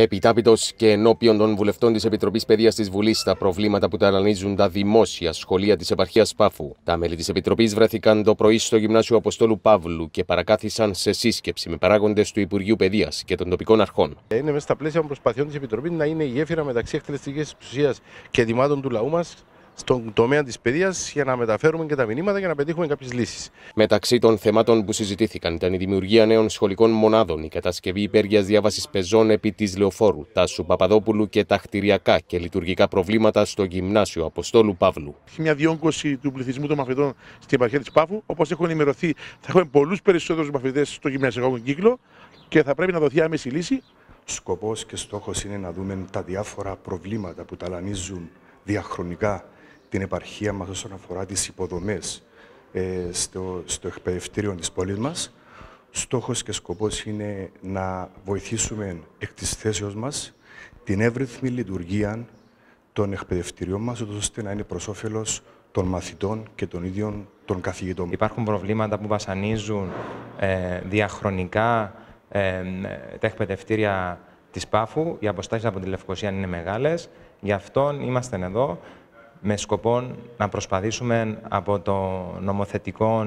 Επιτάπητος και ενώπιον των βουλευτών της Επιτροπής Παιδείας της Βουλής τα προβλήματα που ταλανίζουν τα δημόσια σχολεία της επαρχίας Πάφου. Τα μέλη της Επιτροπής βρέθηκαν το πρωί στο γυμνάσιο Αποστόλου Παύλου και παρακάθισαν σε σύσκεψη με παράγοντες του Υπουργείου Παιδείας και των τοπικών αρχών. Είναι μέσα στα πλαίσια των προσπαθειών της Επιτροπής να είναι η γέφυρα μεταξύ εκτελεστικής εξουσίας και ετοιμάτων του λαού μας στον τομέα της παιδείας για να μεταφέρουμε και τα μηνύματα για να πετύχουμε κάποιες λύσεις. Μεταξύ των θεμάτων που συζητήθηκαν ήταν η δημιουργία νέων σχολικών μονάδων, η κατασκευή υπέργειας διάβασης πεζών επί της Λεωφόρου, Τάσου Παπαδόπουλου και τα χτηριακά και λειτουργικά προβλήματα στο γυμνάσιο Αποστόλου Παύλου. Έχει μια διόγκωση του πληθυσμού των μαθητών στην επαρχία της Πάφου. Όπως έχω ενημερωθεί, θα έχουμε πολλούς περισσότερους μαθητές στο γυμνασιακό κύκλο και θα πρέπει να δοθεί άμεση λύση. Σκοπός και στόχος είναι να δούμε τα διάφορα προβλήματα που ταλανίζουν διαχρονικά την επαρχία μας όσον αφορά τις υποδομές ε, στο, στο εκπαιδευτήριο της πόλης μας. Στόχος και σκοπός είναι να βοηθήσουμε εκ της θέσεως μας την εύρυθμη λειτουργία των εκπαιδευτηριών μας, ώστε να είναι προς όφελος των μαθητών και των ίδιων των καθηγητών. Υπάρχουν προβλήματα που βασανίζουν ε, διαχρονικά ε, τα εκπαιδευτήρια της ΠΑΦΟΥ. Οι αποστάσεις από τη Λευκοσία είναι μεγάλες. Γι' αυτό είμαστε εδώ με σκοπό να προσπαθήσουμε από το νομοθετικό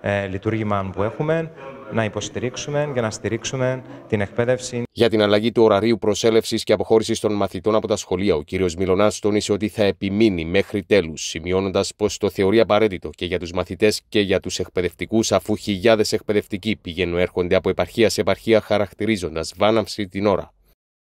ε, λειτουργήμα που έχουμε να υποστηρίξουμε και να στηρίξουμε την εκπαίδευση. Για την αλλαγή του ωραρίου προσέλευσης και αποχώρησης των μαθητών από τα σχολεία, ο κ. Μιλονά τόνισε ότι θα επιμείνει μέχρι τέλους, σημειώνοντας πως το θεωρεί απαραίτητο και για τους μαθητές και για τους εκπαιδευτικούς, αφού χιλιάδες εκπαιδευτικοί πηγαίνουν έρχονται από επαρχία σε επαρχία, χαρακτηρίζοντας βάναυση την ώρα.